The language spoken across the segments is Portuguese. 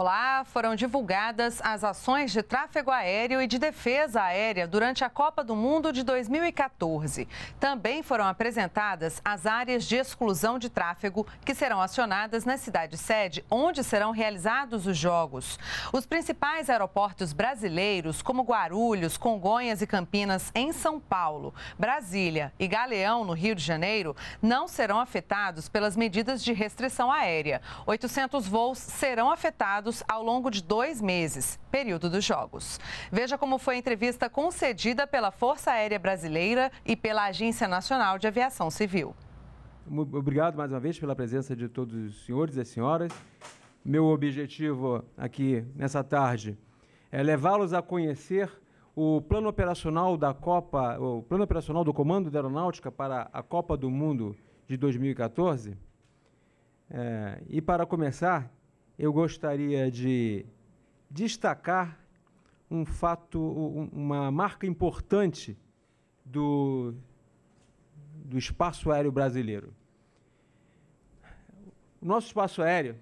Olá, foram divulgadas as ações de tráfego aéreo e de defesa aérea durante a Copa do Mundo de 2014. Também foram apresentadas as áreas de exclusão de tráfego que serão acionadas na cidade-sede onde serão realizados os jogos. Os principais aeroportos brasileiros, como Guarulhos, Congonhas e Campinas, em São Paulo, Brasília e Galeão, no Rio de Janeiro, não serão afetados pelas medidas de restrição aérea. 800 voos serão afetados realizados ao longo de dois meses, período dos Jogos. Veja como foi a entrevista concedida pela Força Aérea Brasileira e pela Agência Nacional de Aviação Civil. Obrigado mais uma vez pela presença de todos os senhores e senhoras. Meu objetivo aqui nessa tarde é levá-los a conhecer o plano operacional da Copa, o plano operacional do Comando da Aeronáutica para a Copa do Mundo de 2014. É, e para começar, eu gostaria de destacar um fato, uma marca importante do, do espaço aéreo brasileiro. O nosso espaço aéreo,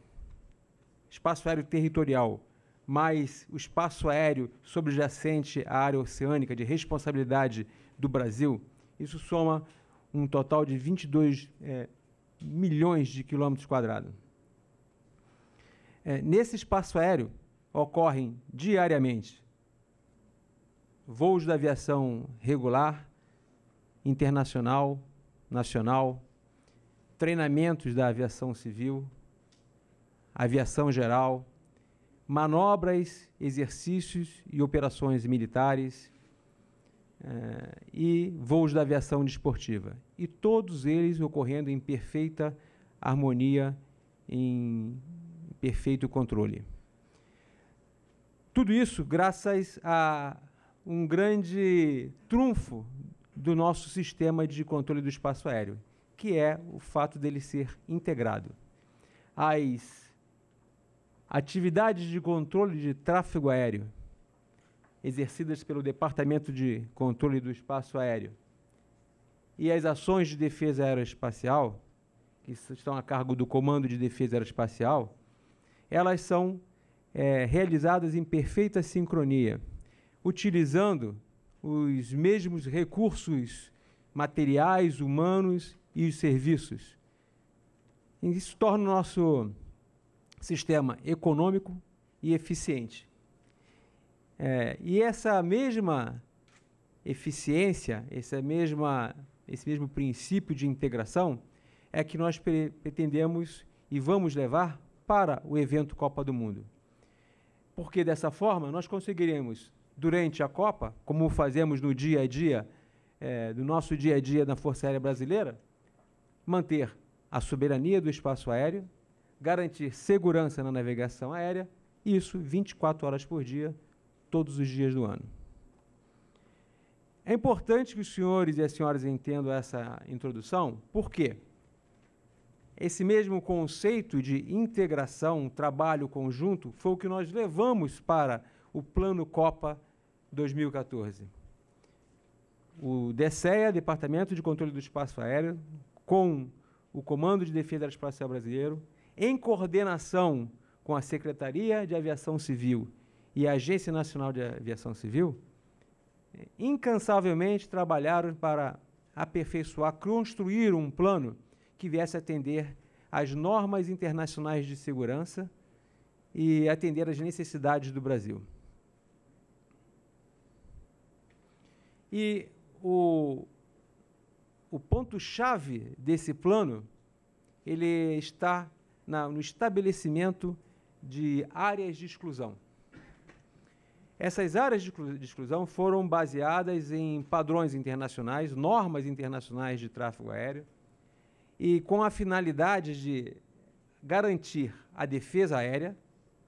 espaço aéreo territorial, mais o espaço aéreo sobrejacente à área oceânica de responsabilidade do Brasil, isso soma um total de 22 é, eh, milhões de quilômetros quadrados é, nesse espaço aéreo ocorrem diariamente voos da aviação regular, internacional, nacional, treinamentos da aviação civil, aviação geral, manobras, exercícios e operações militares é, e voos da aviação desportiva. E todos eles ocorrendo em perfeita harmonia, em perfeito controle. Tudo isso graças a um grande trunfo do nosso sistema de controle do espaço aéreo, que é o fato dele ser integrado. As atividades de controle de tráfego aéreo exercidas pelo Departamento de Controle do Espaço Aéreo e as ações de defesa aeroespacial, que estão a cargo do Comando de Defesa Aeroespacial, elas são é, realizadas em perfeita sincronia, utilizando os mesmos recursos materiais, humanos e os serviços. isso torna o nosso sistema econômico e eficiente. É, e essa mesma eficiência, essa mesma, esse mesmo princípio de integração, é que nós pretendemos e vamos levar para o evento Copa do Mundo. Porque dessa forma nós conseguiremos, durante a Copa, como fazemos no dia a dia, é, do nosso dia a dia na Força Aérea Brasileira, manter a soberania do espaço aéreo, garantir segurança na navegação aérea, isso 24 horas por dia, todos os dias do ano. É importante que os senhores e as senhoras entendam essa introdução, por quê? Porque esse mesmo conceito de integração, trabalho conjunto, foi o que nós levamos para o Plano Copa 2014. O DECEA, Departamento de Controle do Espaço Aéreo, com o Comando de Defesa Aeroespacial Brasileiro, em coordenação com a Secretaria de Aviação Civil e a Agência Nacional de Aviação Civil, incansavelmente trabalharam para aperfeiçoar, construir um plano que viesse atender às normas internacionais de segurança e atender às necessidades do Brasil. E o, o ponto-chave desse plano ele está na, no estabelecimento de áreas de exclusão. Essas áreas de exclusão foram baseadas em padrões internacionais, normas internacionais de tráfego aéreo, e com a finalidade de garantir a defesa aérea,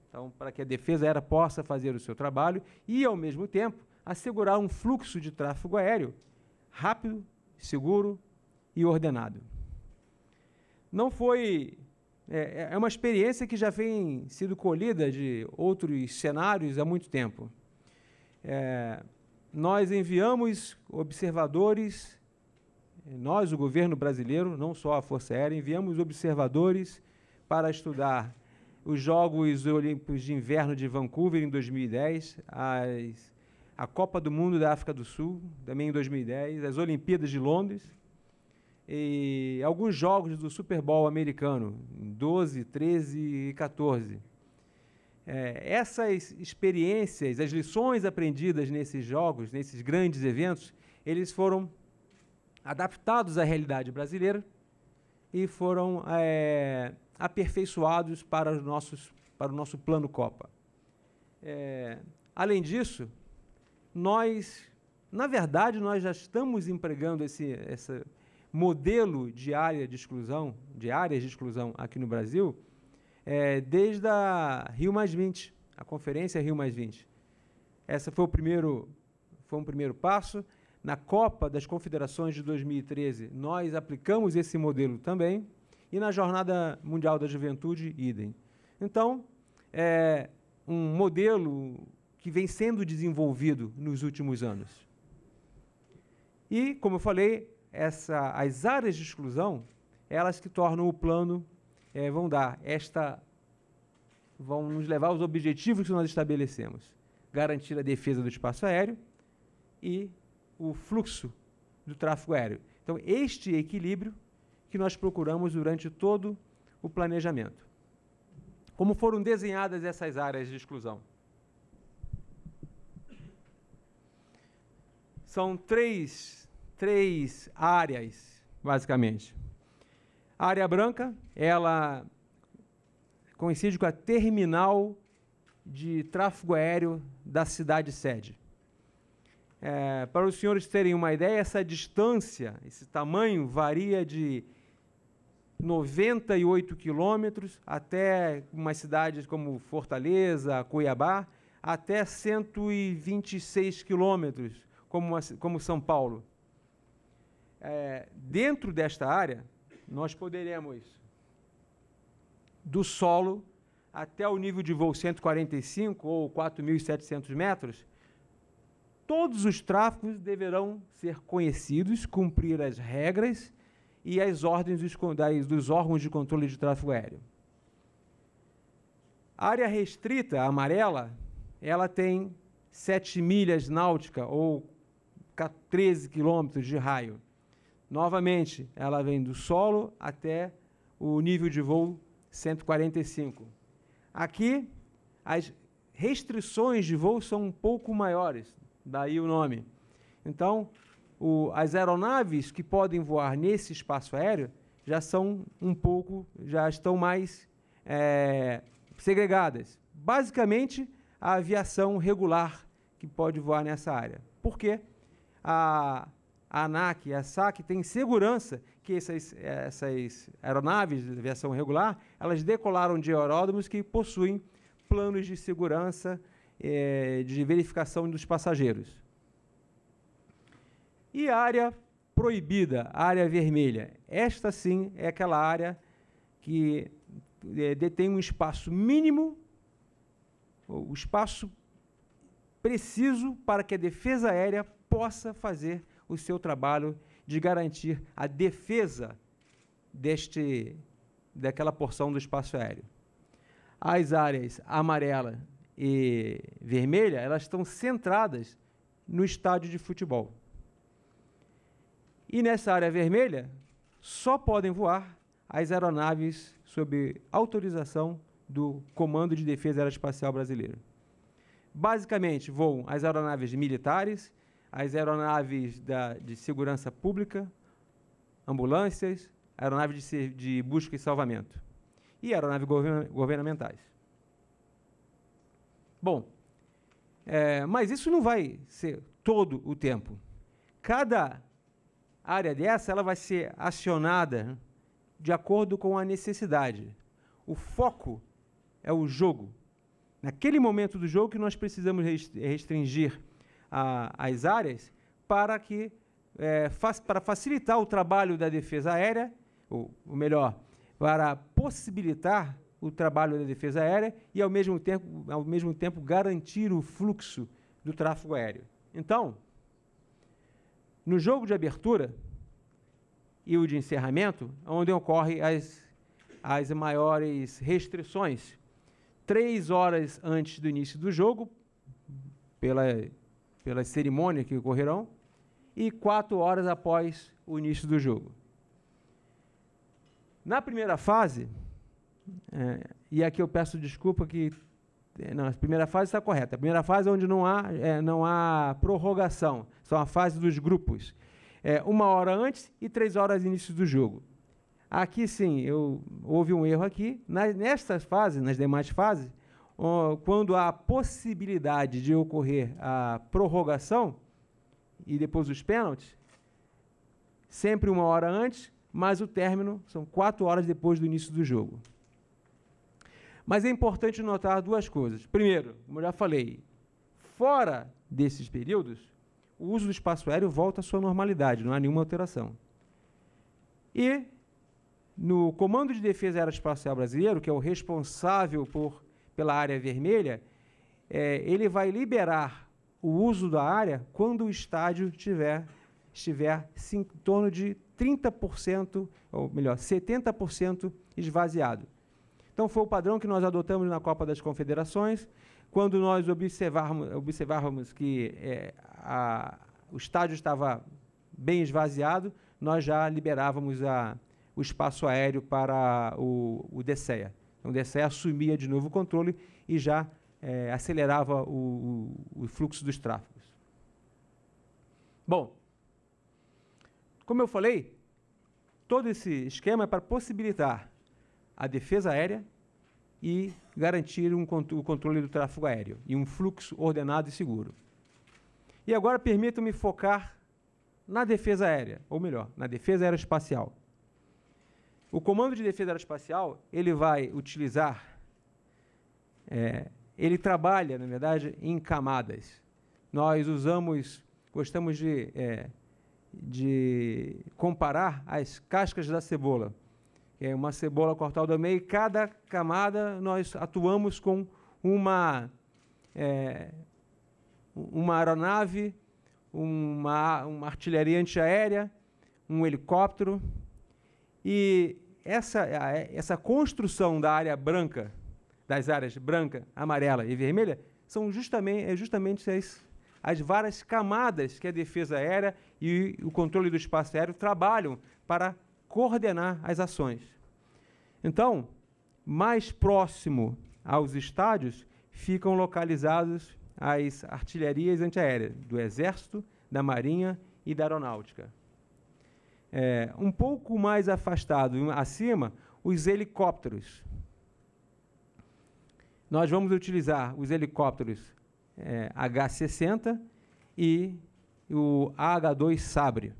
então, para que a defesa aérea possa fazer o seu trabalho e, ao mesmo tempo, assegurar um fluxo de tráfego aéreo rápido, seguro e ordenado. Não foi. É, é, é uma experiência que já vem sendo colhida de outros cenários há muito tempo. É, nós enviamos observadores nós, o governo brasileiro, não só a Força Aérea, enviamos observadores para estudar os Jogos Olímpicos de Inverno de Vancouver em 2010, as, a Copa do Mundo da África do Sul, também em 2010, as Olimpíadas de Londres e alguns jogos do Super Bowl americano, em 12, 13 e 14. É, essas experiências, as lições aprendidas nesses jogos, nesses grandes eventos, eles foram adaptados à realidade brasileira e foram é, aperfeiçoados para, os nossos, para o nosso plano Copa. É, além disso, nós, na verdade, nós já estamos empregando esse, esse modelo de área de exclusão, de áreas de exclusão aqui no Brasil, é, desde a Rio Mais 20, a conferência Rio Mais 20. Essa foi o primeiro, foi um primeiro passo. Na Copa das Confederações de 2013, nós aplicamos esse modelo também. E na Jornada Mundial da Juventude, idem. Então, é um modelo que vem sendo desenvolvido nos últimos anos. E, como eu falei, essa, as áreas de exclusão, elas que tornam o plano, é, vão dar esta. vão nos levar aos objetivos que nós estabelecemos: garantir a defesa do espaço aéreo e o fluxo do tráfego aéreo. Então, este equilíbrio que nós procuramos durante todo o planejamento. Como foram desenhadas essas áreas de exclusão? São três, três áreas, basicamente. A área branca, ela coincide com a terminal de tráfego aéreo da cidade sede. É, para os senhores terem uma ideia, essa distância, esse tamanho, varia de 98 quilômetros até umas cidades como Fortaleza, Cuiabá, até 126 quilômetros, como, como São Paulo. É, dentro desta área, nós poderemos, do solo até o nível de voo 145 ou 4.700 metros, todos os tráficos deverão ser conhecidos, cumprir as regras e as ordens dos, dos órgãos de controle de tráfego aéreo. A área restrita, amarela, ela tem 7 milhas náutica ou 13 quilômetros de raio. Novamente, ela vem do solo até o nível de voo 145. Aqui, as restrições de voo são um pouco maiores daí o nome. Então, o, as aeronaves que podem voar nesse espaço aéreo já são um pouco, já estão mais é, segregadas. Basicamente, a aviação regular que pode voar nessa área. Por a, a ANAC e a SAC têm segurança que essas, essas aeronaves de aviação regular, elas decolaram de aeródromos que possuem planos de segurança é, de verificação dos passageiros. E a área proibida, a área vermelha. Esta sim é aquela área que é, detém um espaço mínimo, o espaço preciso para que a defesa aérea possa fazer o seu trabalho de garantir a defesa deste daquela porção do espaço aéreo. As áreas amarela e vermelha, elas estão centradas no estádio de futebol. E nessa área vermelha, só podem voar as aeronaves sob autorização do Comando de Defesa Aeroespacial Brasileiro. Basicamente, voam as aeronaves militares, as aeronaves da, de segurança pública, ambulâncias, aeronaves de, de busca e salvamento e aeronaves governamentais. Bom, é, mas isso não vai ser todo o tempo. Cada área dessa ela vai ser acionada de acordo com a necessidade. O foco é o jogo. Naquele momento do jogo que nós precisamos restringir a, as áreas para que é, para facilitar o trabalho da defesa aérea, ou, ou melhor, para possibilitar o trabalho da defesa aérea e, ao mesmo tempo, ao mesmo tempo garantir o fluxo do tráfego aéreo. Então, no jogo de abertura e o de encerramento, onde ocorrem as, as maiores restrições, três horas antes do início do jogo, pela, pela cerimônia que ocorrerão, e quatro horas após o início do jogo. Na primeira fase, é, e aqui eu peço desculpa que. É, não, a primeira fase está correta. A primeira fase é onde não há, é, não há prorrogação. São a fase dos grupos. É, uma hora antes e três horas início do jogo. Aqui sim, eu, houve um erro aqui. Na, nestas fases, nas demais fases, quando há possibilidade de ocorrer a prorrogação e depois os pênaltis, sempre uma hora antes, mas o término são quatro horas depois do início do jogo. Mas é importante notar duas coisas. Primeiro, como eu já falei, fora desses períodos, o uso do espaço aéreo volta à sua normalidade, não há nenhuma alteração. E no Comando de Defesa Aeroespacial Brasileiro, que é o responsável por, pela área vermelha, é, ele vai liberar o uso da área quando o estádio tiver, estiver em torno de 30%, ou melhor, 70% esvaziado. Então, foi o padrão que nós adotamos na Copa das Confederações. Quando nós observarmos, observarmos que é, a, o estádio estava bem esvaziado, nós já liberávamos a, o espaço aéreo para o, o DCEA. Então, o DCEA assumia de novo o controle e já é, acelerava o, o, o fluxo dos tráfegos. Bom, como eu falei, todo esse esquema é para possibilitar a defesa aérea e garantir um, o controle do tráfego aéreo e um fluxo ordenado e seguro. E agora permitam-me focar na defesa aérea, ou melhor, na defesa aeroespacial. O Comando de Defesa Aeroespacial ele vai utilizar, é, ele trabalha, na verdade, em camadas. Nós usamos, gostamos de, é, de comparar as cascas da cebola é uma cebola cortada ao meio. Cada camada nós atuamos com uma, é, uma aeronave, uma, uma artilharia antiaérea, um helicóptero. E essa, essa construção da área branca, das áreas branca, amarela e vermelha, são justamente, é justamente as, as várias camadas que a defesa aérea e o controle do espaço aéreo trabalham para coordenar as ações. Então, mais próximo aos estádios ficam localizados as artilharias antiaéreas do Exército, da Marinha e da Aeronáutica. É, um pouco mais afastado, acima, os helicópteros. Nós vamos utilizar os helicópteros é, H-60 e o AH-2 Sabre.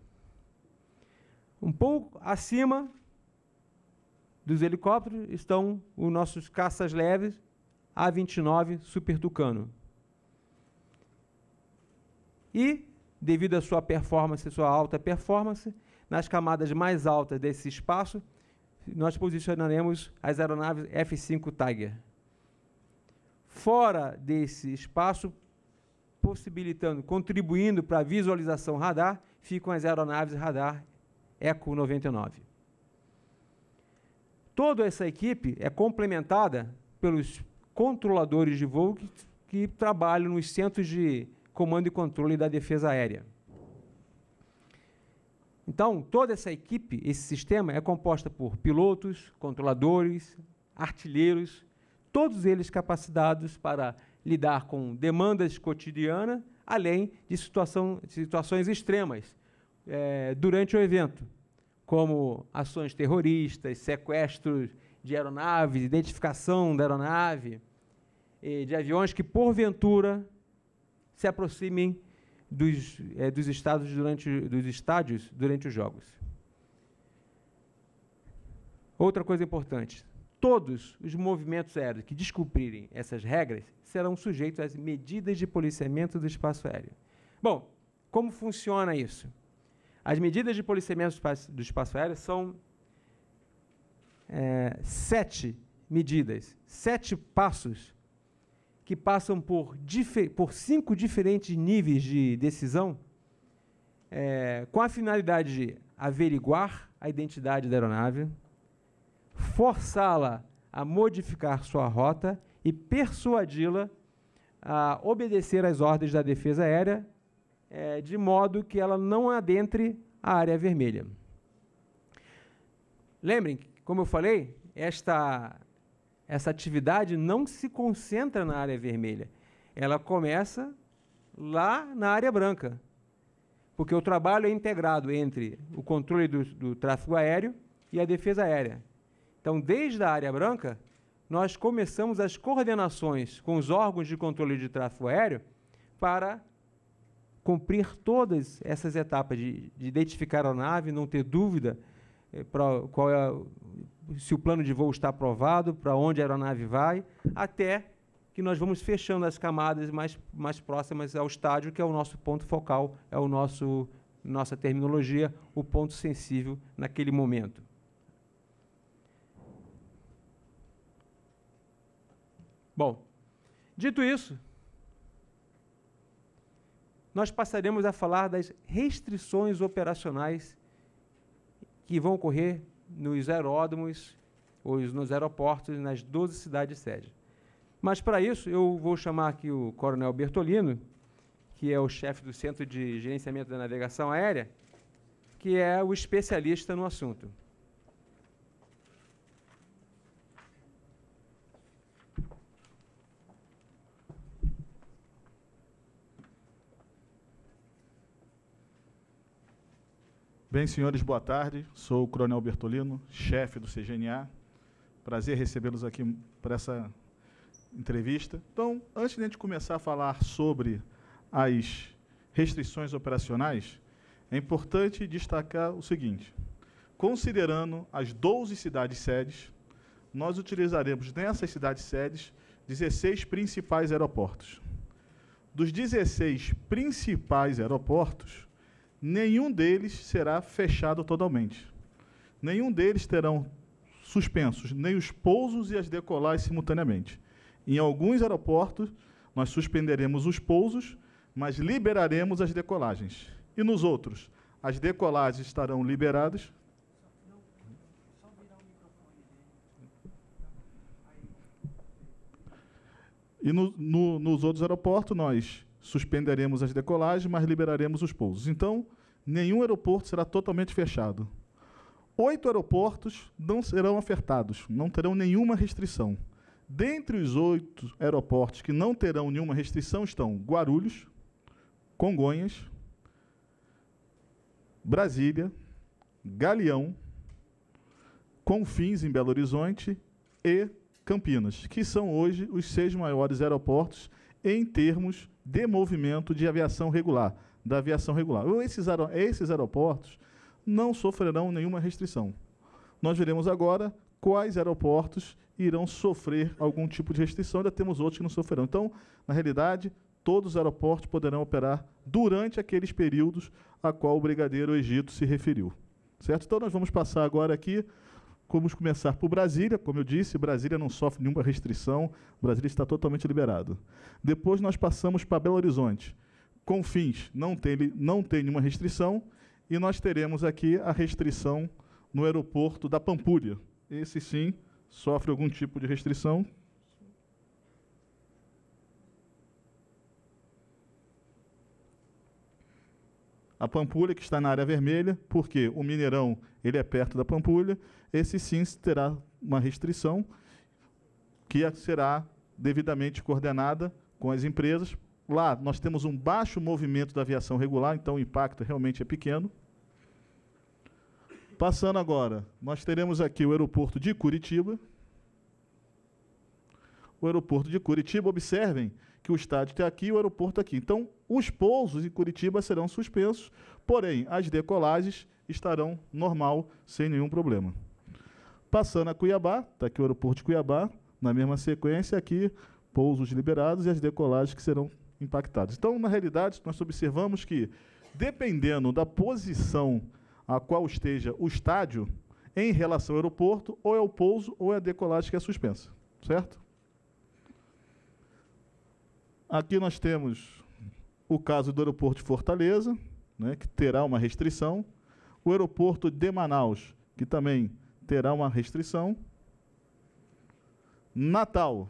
Um pouco acima dos helicópteros estão os nossos caças leves A-29 Super Tucano. E, devido à sua performance, sua alta performance, nas camadas mais altas desse espaço, nós posicionaremos as aeronaves F-5 Tiger. Fora desse espaço, possibilitando, contribuindo para a visualização radar, ficam as aeronaves radar Eco 99. Toda essa equipe é complementada pelos controladores de voo que, que trabalham nos centros de comando e controle da defesa aérea. Então, toda essa equipe, esse sistema, é composta por pilotos, controladores, artilheiros, todos eles capacitados para lidar com demandas cotidianas, além de situação, situações extremas, é, durante o evento, como ações terroristas, sequestros de aeronaves, identificação da aeronave, eh, de aviões que, porventura, se aproximem dos, é, dos, estados durante, dos estádios durante os jogos. Outra coisa importante: todos os movimentos aéreos que descumprirem essas regras serão sujeitos às medidas de policiamento do espaço aéreo. Bom, como funciona isso? As medidas de policiamento do espaço, aéreo são é, sete medidas, sete passos que passam por, por cinco diferentes níveis de decisão, é, com a finalidade de averiguar a identidade da aeronave, forçá-la a modificar sua rota e persuadi-la a obedecer às ordens da defesa aérea é, de modo que ela não adentre a área vermelha. Lembrem, como eu falei, esta, essa atividade não se concentra na área vermelha. Ela começa lá na área branca, porque o trabalho é integrado entre o controle do, do tráfego aéreo e a defesa aérea. Então, desde a área branca, nós começamos as coordenações com os órgãos de controle de tráfego aéreo para cumprir todas essas etapas de, de identificar a nave, não ter dúvida é, qual é, se o plano de voo está aprovado, para onde a aeronave vai, até que nós vamos fechando as camadas mais, mais próximas ao estádio, que é o nosso ponto focal, é o nosso nossa terminologia, o ponto sensível naquele momento. Bom, dito isso, nós passaremos a falar das restrições operacionais que vão ocorrer nos aeródromos ou nos aeroportos nas 12 cidades sede. Mas para isso eu vou chamar aqui o Coronel Bertolino, que é o chefe do Centro de Gerenciamento da Navegação Aérea, que é o especialista no assunto. bem, senhores, boa tarde. Sou o Coronel Bertolino, chefe do CGNA. Prazer recebê-los aqui para essa entrevista. Então, antes de a gente começar a falar sobre as restrições operacionais, é importante destacar o seguinte: considerando as 12 cidades sedes, nós utilizaremos nessas cidades sedes 16 principais aeroportos. Dos 16 principais aeroportos, nenhum deles será fechado totalmente. Nenhum deles terão suspensos, nem os pousos e as decolagens simultaneamente. Em alguns aeroportos, nós suspenderemos os pousos, mas liberaremos as decolagens. E nos outros, as decolagens estarão liberadas. E no, no, nos outros aeroportos, nós suspenderemos as decolagens, mas liberaremos os pousos. Então, nenhum aeroporto será totalmente fechado. Oito aeroportos não serão afetados, não terão nenhuma restrição. Dentre os oito aeroportos que não terão nenhuma restrição estão Guarulhos, Congonhas, Brasília, Galeão, Confins em Belo Horizonte e Campinas, que são hoje os seis maiores aeroportos em termos de movimento de aviação regular, da aviação regular. Então, esses, esses aeroportos não sofrerão nenhuma restrição. Nós veremos agora quais aeroportos irão sofrer algum tipo de restrição, ainda temos outros que não sofrerão. Então, na realidade, todos os aeroportos poderão operar durante aqueles períodos a qual o brigadeiro Egito se referiu. Certo? Então, nós vamos passar agora aqui Vamos começar por Brasília, como eu disse, Brasília não sofre nenhuma restrição, Brasília está totalmente liberado. Depois nós passamos para Belo Horizonte. Confins não tem, não tem nenhuma restrição, e nós teremos aqui a restrição no aeroporto da Pampulha. Esse sim sofre algum tipo de restrição, a Pampulha, que está na área vermelha, porque o Mineirão ele é perto da Pampulha, esse sim terá uma restrição que será devidamente coordenada com as empresas. Lá nós temos um baixo movimento da aviação regular, então o impacto realmente é pequeno. Passando agora, nós teremos aqui o aeroporto de Curitiba. O aeroporto de Curitiba, observem que o estádio está aqui e o aeroporto aqui. Então, os pousos em Curitiba serão suspensos, porém as decolagens estarão normal, sem nenhum problema. Passando a Cuiabá, está aqui o aeroporto de Cuiabá, na mesma sequência aqui, pousos liberados e as decolagens que serão impactadas. Então, na realidade, nós observamos que, dependendo da posição a qual esteja o estádio, em relação ao aeroporto, ou é o pouso ou é a decolagem que é suspensa, certo? Aqui nós temos o caso do aeroporto de Fortaleza, né, que terá uma restrição, o aeroporto de Manaus, que também terá uma restrição. Natal.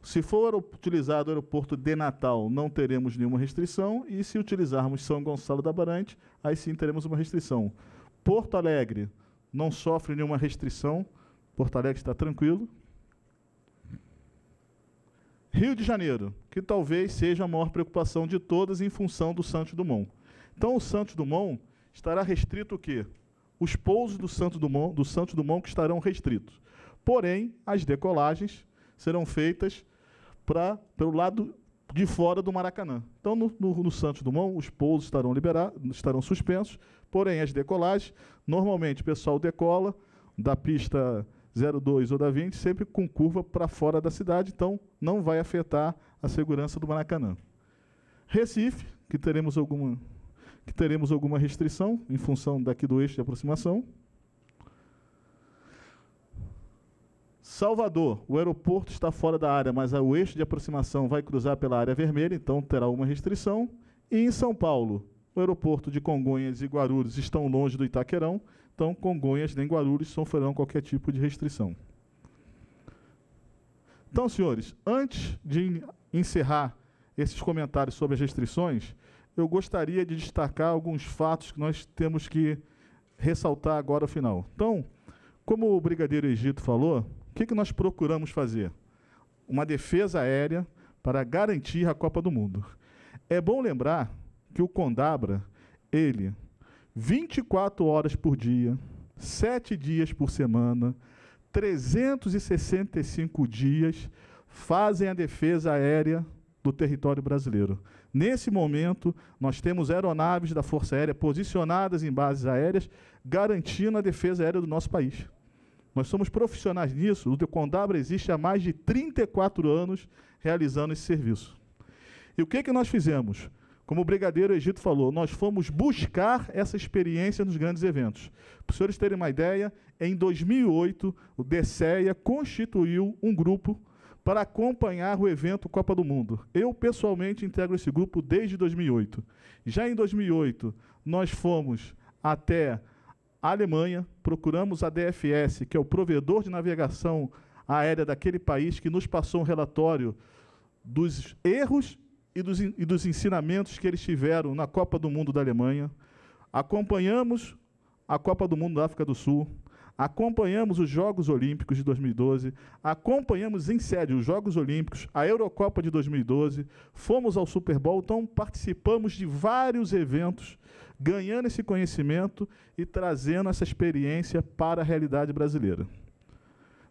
Se for utilizado o aeroporto de Natal, não teremos nenhuma restrição, e se utilizarmos São Gonçalo da Barante, aí sim teremos uma restrição. Porto Alegre não sofre nenhuma restrição, Porto Alegre está tranquilo. Rio de Janeiro, que talvez seja a maior preocupação de todas em função do Santos Dumont. Então, o Santos Dumont estará restrito o quê? Os pousos do Santos Dumont, do Santos Dumont que estarão restritos. Porém, as decolagens serão feitas pra, pelo lado de fora do Maracanã. Então, no, no, no Santos Dumont, os pousos estarão liberados, estarão suspensos, porém, as decolagens, normalmente o pessoal decola da pista 02 ou da 20, sempre com curva para fora da cidade, então não vai afetar a segurança do Maracanã. Recife, que teremos alguma, que teremos alguma restrição em função daqui do eixo de aproximação. Salvador, o aeroporto está fora da área, mas o eixo de aproximação vai cruzar pela área vermelha, então terá uma restrição. E em São Paulo, o aeroporto de Congonhas e Guarulhos estão longe do Itaquerão, então Congonhas nem Guarulhos sofrerão qualquer tipo de restrição. Então, senhores, antes de encerrar esses comentários sobre as restrições, eu gostaria de destacar alguns fatos que nós temos que ressaltar agora ao final. Então, como o Brigadeiro Egito falou, o que, que nós procuramos fazer? Uma defesa aérea para garantir a Copa do Mundo. É bom lembrar que o Condabra, ele, 24 horas por dia, 7 dias por semana, 365 dias, fazem a defesa aérea do território brasileiro. Nesse momento, nós temos aeronaves da Força Aérea posicionadas em bases aéreas, garantindo a defesa aérea do nosso país. Nós somos profissionais nisso, o Condabra existe há mais de 34 anos realizando esse serviço. E o que, que nós fizemos? Como o Brigadeiro Egito falou, nós fomos buscar essa experiência nos grandes eventos. Para os senhores terem uma ideia, em 2008, o DSEA constituiu um grupo para acompanhar o evento Copa do Mundo. Eu, pessoalmente, integro esse grupo desde 2008. Já em 2008, nós fomos até a Alemanha, procuramos a DFS, que é o provedor de navegação aérea daquele país, que nos passou um relatório dos erros e dos, e dos ensinamentos que eles tiveram na Copa do Mundo da Alemanha. Acompanhamos a Copa do Mundo da África do Sul, acompanhamos os Jogos Olímpicos de 2012, acompanhamos em série os Jogos Olímpicos, a Eurocopa de 2012, fomos ao Super Bowl, então participamos de vários eventos, ganhando esse conhecimento e trazendo essa experiência para a realidade brasileira.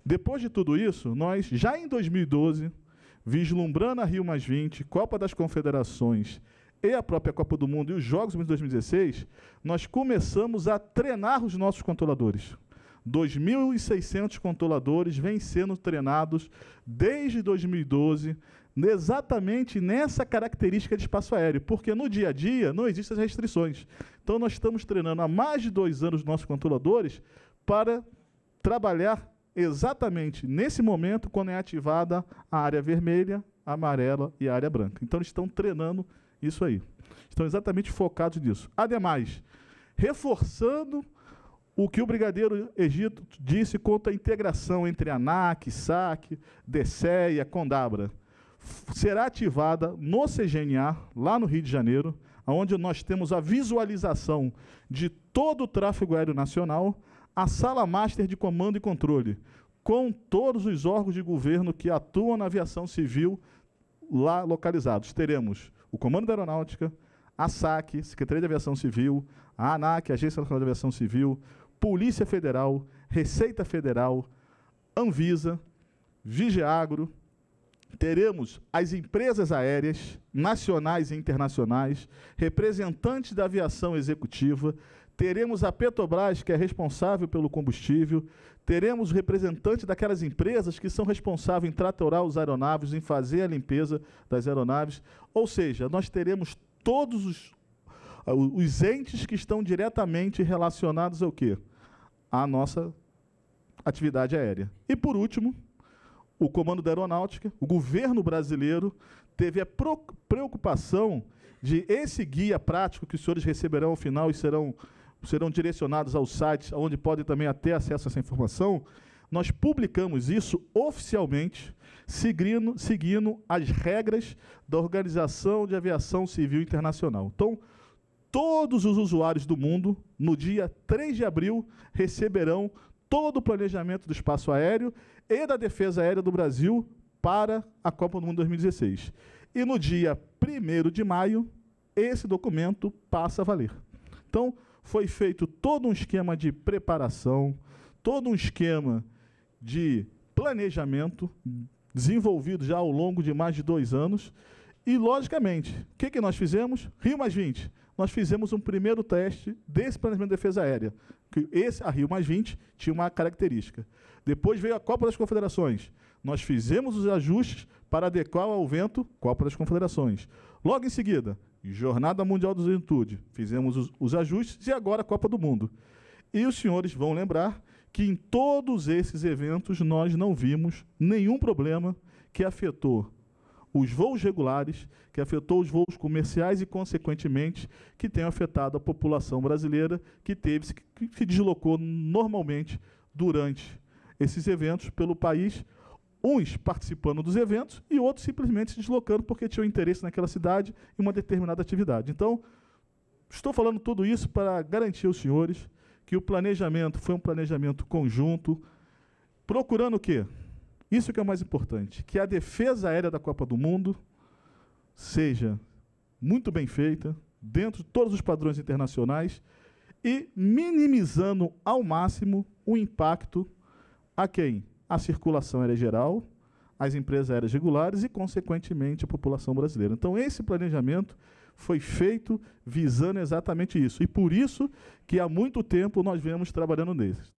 Depois de tudo isso, nós já em 2012 vislumbrando a Rio Mais 20, Copa das Confederações e a própria Copa do Mundo e os Jogos de 2016, nós começamos a treinar os nossos controladores. 2.600 controladores vêm sendo treinados desde 2012, exatamente nessa característica de espaço aéreo, porque no dia a dia não existem as restrições. Então, nós estamos treinando há mais de dois anos nossos controladores para trabalhar exatamente nesse momento quando é ativada a área vermelha, amarela e a área branca. Então eles estão treinando isso aí. Estão exatamente focados nisso. Ademais, reforçando o que o brigadeiro Egito disse quanto à integração entre ANAC, SAC, DSEA, Condabra. Será ativada no CGNA, lá no Rio de Janeiro, onde nós temos a visualização de todo o tráfego aéreo nacional, a Sala Master de Comando e Controle, com todos os órgãos de governo que atuam na aviação civil lá localizados. Teremos o Comando da Aeronáutica, a SAC, Secretaria de Aviação Civil, a ANAC, Agência Nacional de Aviação Civil, Polícia Federal, Receita Federal, Anvisa, Vigiagro. Teremos as empresas aéreas, nacionais e internacionais, representantes da aviação executiva, teremos a Petrobras, que é responsável pelo combustível, teremos representantes daquelas empresas que são responsáveis em tratorar os aeronaves, em fazer a limpeza das aeronaves. Ou seja, nós teremos todos os, ah, os entes que estão diretamente relacionados ao quê? À nossa atividade aérea. E por último, o Comando da Aeronáutica, o governo brasileiro, teve a preocupação de esse guia prático que os senhores receberão ao final e serão serão direcionados aos sites onde podem também ter acesso a essa informação. Nós publicamos isso oficialmente, seguindo, seguindo as regras da Organização de Aviação Civil Internacional. Então, todos os usuários do mundo, no dia 3 de abril, receberão todo o planejamento do espaço aéreo e da defesa aérea do Brasil para a Copa do Mundo 2016. E no dia 1 de maio, esse documento passa a valer. Então, foi feito todo um esquema de preparação, todo um esquema de planejamento desenvolvido já ao longo de mais de dois anos. E, logicamente, o que, que nós fizemos? Rio mais 20. Nós fizemos um primeiro teste desse planejamento de defesa aérea. Que esse, a Rio mais 20 tinha uma característica. Depois veio a Copa das Confederações. Nós fizemos os ajustes para adequar ao vento Copa das Confederações. Logo em seguida, Jornada Mundial da Juventude, fizemos os, os ajustes e agora a Copa do Mundo. E os senhores vão lembrar que em todos esses eventos nós não vimos nenhum problema que afetou os voos regulares, que afetou os voos comerciais e, consequentemente, que tenha afetado a população brasileira que teve, que se deslocou normalmente durante esses eventos pelo país uns participando dos eventos e outros simplesmente se deslocando porque tinham interesse naquela cidade e uma determinada atividade. Então, estou falando tudo isso para garantir aos senhores que o planejamento foi um planejamento conjunto, procurando o quê? Isso que é o mais importante, que a defesa aérea da Copa do Mundo seja muito bem feita, dentro de todos os padrões internacionais e minimizando ao máximo o impacto a quem? a circulação era geral, as empresas aéreas regulares e, consequentemente, a população brasileira. Então, esse planejamento foi feito visando exatamente isso. E por isso que há muito tempo nós vemos trabalhando neles.